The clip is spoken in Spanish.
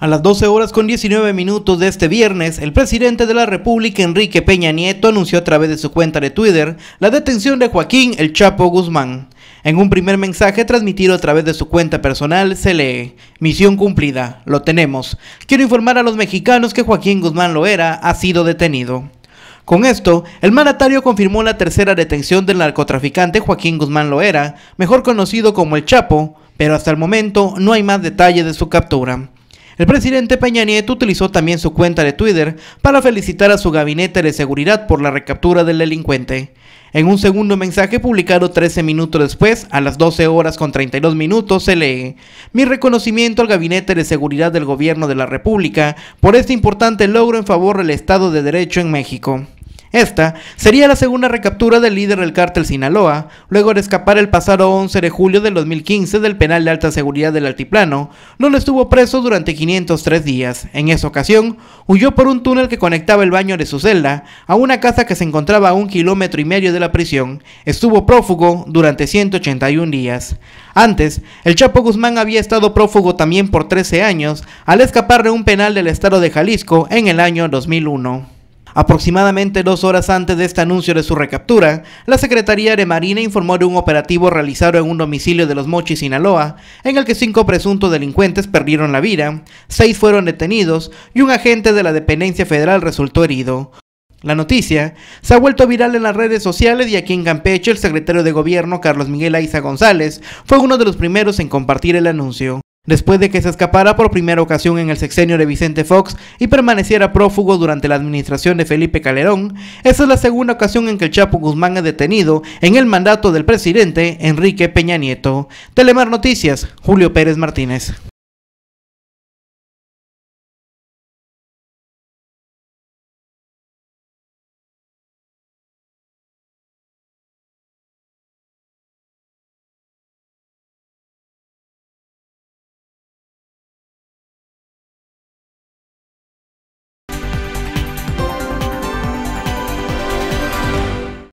A las 12 horas con 19 minutos de este viernes, el presidente de la República, Enrique Peña Nieto, anunció a través de su cuenta de Twitter la detención de Joaquín El Chapo Guzmán. En un primer mensaje transmitido a través de su cuenta personal se lee, misión cumplida, lo tenemos. Quiero informar a los mexicanos que Joaquín Guzmán Loera ha sido detenido. Con esto, el mandatario confirmó la tercera detención del narcotraficante Joaquín Guzmán Loera, mejor conocido como El Chapo, pero hasta el momento no hay más detalle de su captura. El presidente Peña Nieto utilizó también su cuenta de Twitter para felicitar a su gabinete de seguridad por la recaptura del delincuente. En un segundo mensaje publicado 13 minutos después, a las 12 horas con 32 minutos, se lee, mi reconocimiento al Gabinete de Seguridad del Gobierno de la República por este importante logro en favor del Estado de Derecho en México. Esta sería la segunda recaptura del líder del cártel Sinaloa, luego de escapar el pasado 11 de julio del 2015 del penal de alta seguridad del Altiplano, donde estuvo preso durante 503 días. En esa ocasión, huyó por un túnel que conectaba el baño de su celda a una casa que se encontraba a un kilómetro y medio de la prisión. Estuvo prófugo durante 181 días. Antes, el Chapo Guzmán había estado prófugo también por 13 años al escapar de un penal del estado de Jalisco en el año 2001. Aproximadamente dos horas antes de este anuncio de su recaptura, la Secretaría de Marina informó de un operativo realizado en un domicilio de los Mochis, Sinaloa, en el que cinco presuntos delincuentes perdieron la vida, seis fueron detenidos y un agente de la dependencia federal resultó herido. La noticia se ha vuelto viral en las redes sociales y aquí en Campeche el secretario de gobierno Carlos Miguel Aiza González fue uno de los primeros en compartir el anuncio después de que se escapara por primera ocasión en el sexenio de Vicente Fox y permaneciera prófugo durante la administración de Felipe Calderón, esa es la segunda ocasión en que el Chapo Guzmán es detenido en el mandato del presidente Enrique Peña Nieto. Telemar Noticias, Julio Pérez Martínez.